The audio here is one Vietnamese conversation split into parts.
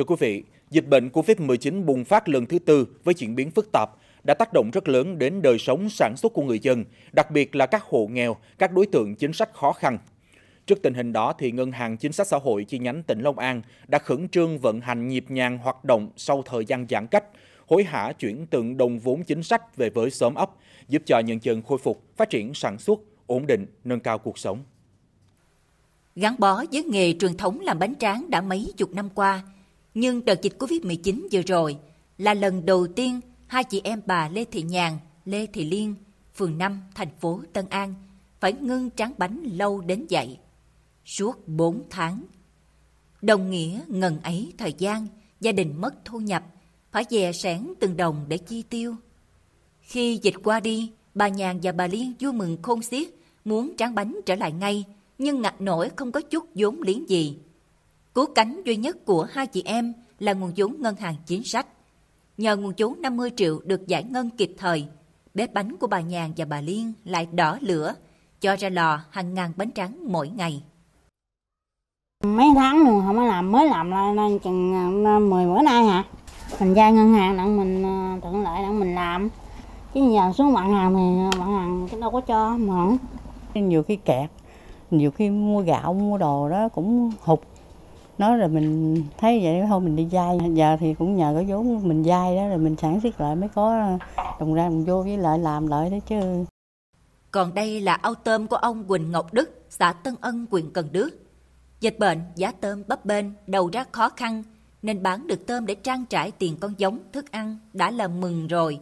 Thưa quý vị, dịch bệnh COVID-19 bùng phát lần thứ tư với diễn biến phức tạp đã tác động rất lớn đến đời sống sản xuất của người dân, đặc biệt là các hộ nghèo, các đối tượng chính sách khó khăn. Trước tình hình đó, thì Ngân hàng Chính sách Xã hội chi nhánh tỉnh Long An đã khẩn trương vận hành nhịp nhàng hoạt động sau thời gian giãn cách, hối hả chuyển từng đồng vốn chính sách về với xóm ấp, giúp cho nhân dân khôi phục, phát triển sản xuất, ổn định, nâng cao cuộc sống. Gắn bó với nghề truyền thống làm bánh tráng đã mấy chục năm qua, nhưng đợt dịch Covid-19 vừa rồi là lần đầu tiên hai chị em bà Lê Thị Nhàn, Lê Thị Liên, phường 5, thành phố Tân An phải ngưng tráng bánh lâu đến vậy. Suốt 4 tháng. Đồng nghĩa ngần ấy thời gian, gia đình mất thu nhập, phải dè sẻn từng đồng để chi tiêu. Khi dịch qua đi, bà Nhàn và bà Liên vui mừng khôn xiết, muốn tráng bánh trở lại ngay, nhưng ngặt nổi không có chút vốn liếng gì cú cánh duy nhất của hai chị em là nguồn vốn ngân hàng chính sách. Nhờ nguồn vốn 50 triệu được giải ngân kịp thời, bếp bánh của bà Nhàn và bà Liên lại đỏ lửa, cho ra lò hàng ngàn bánh tráng mỗi ngày. Mấy tháng rồi không có làm, mới làm là đang chừng 10 à, bữa nay hả? Mình ra ngân hàng đặng mình thuận à, lợi đặng mình làm. Chứ giờ xuống bạn hàng thì bạn hàng cái đâu có cho mà. Nhiều khi kẹt, nhiều khi mua gạo, mua đồ đó cũng hụt nó rồi mình thấy vậy thôi mình đi dai giờ thì cũng nhờ cái vốn mình dai đó rồi mình sản xuất lại mới có đồng ra đồng vô với lại làm lại đó chứ còn đây là ao tôm của ông Quỳnh Ngọc Đức xã Tân Ân huyện Cần Đước dịch bệnh giá tôm bấp bênh đầu ra khó khăn nên bán được tôm để trang trải tiền con giống thức ăn đã là mừng rồi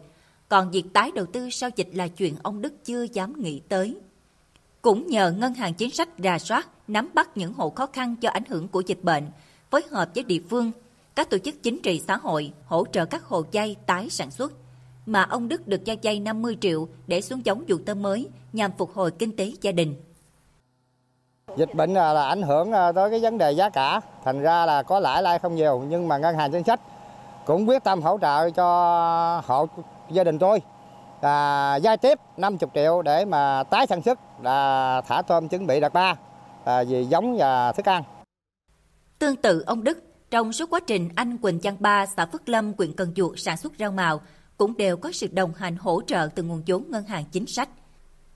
còn việc tái đầu tư sau dịch là chuyện ông Đức chưa dám nghĩ tới cũng nhờ ngân hàng chính sách rà soát, nắm bắt những hộ khó khăn do ảnh hưởng của dịch bệnh, phối hợp với địa phương, các tổ chức chính trị xã hội hỗ trợ các hộ dây tái sản xuất. Mà ông Đức được cho dây 50 triệu để xuống giống vụ tôm mới nhằm phục hồi kinh tế gia đình. Dịch bệnh à, là, ảnh hưởng à, tới cái vấn đề giá cả, thành ra là có lãi lãi không nhiều nhưng mà ngân hàng chính sách cũng quyết tâm hỗ trợ cho hộ gia đình tôi là giai tiếp 50 triệu để mà tái sản xuất là thả tôm chuẩn bị đợt ba à, vì giống và thức ăn. Tương tự ông Đức, trong suốt quá trình anh Quỳnh Văn Ba, xã Phước Lâm, huyện Cần Duộc sản xuất rau màu, cũng đều có sự đồng hành hỗ trợ từ nguồn vốn ngân hàng chính sách.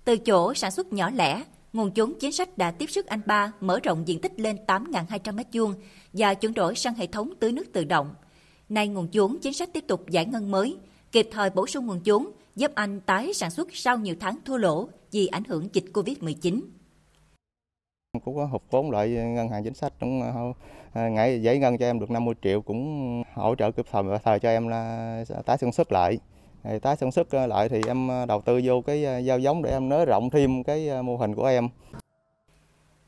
Từ chỗ sản xuất nhỏ lẻ, nguồn vốn chính sách đã tiếp sức anh Ba mở rộng diện tích lên 8.200 m2 và chuyển đổi sang hệ thống tưới nước tự động. Nay nguồn vốn chính sách tiếp tục giải ngân mới, kịp thời bổ sung nguồn vốn giúp anh tái sản xuất sau nhiều tháng thua lỗ vì ảnh hưởng dịch Covid-19. Cũng có hụt vốn lại ngân hàng chính sách cũng ờ, ờ, ngày giấy ngân cho em được 50 triệu cũng hỗ trợ kịp thời và thời cho em là tái sản xuất lại tái sản xuất lại thì ờ, em đầu tư vô cái giao giống để em nới rộng thêm cái mô hình của em.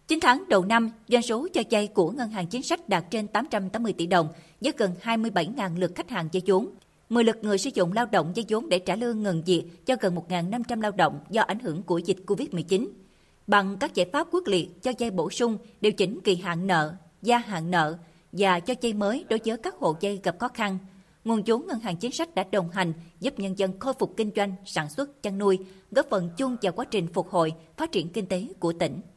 9 tháng đầu năm, doanh số cho vay của ngân hàng chính sách đạt trên 880 tỷ đồng với gần 27.000 lượt khách hàng vay vốn, 10 lực người sử dụng lao động với vốn để trả lương ngừng việc cho gần 1.500 lao động do ảnh hưởng của dịch Covid-19. Bằng các giải pháp quyết liệt cho dây bổ sung, điều chỉnh kỳ hạn nợ, gia hạn nợ và cho dây mới đối với các hộ dây gặp khó khăn, nguồn vốn ngân hàng chính sách đã đồng hành giúp nhân dân khôi phục kinh doanh, sản xuất, chăn nuôi, góp phần chung vào quá trình phục hồi, phát triển kinh tế của tỉnh.